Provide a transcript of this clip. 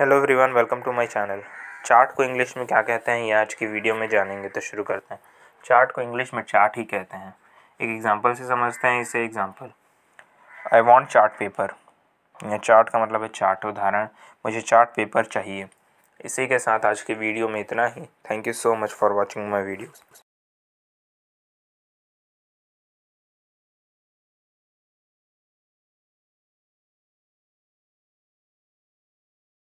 hello everyone welcome to my channel chart को English में क्या कहते हैं ये आज की वीडियो में जानेंगे तो शुरू करते हैं चार्ट को इंग्लिश में चार्ट ही कहते हैं एक एग्जांपल से समझते हैं इसे example I want chart paper या चार्ट का मतलब है चार्ट उदाहरण मुझे चार्ट पेपर चाहिए इसी के साथ आज की वीडियो में इतना ही thank you so much for watching my videos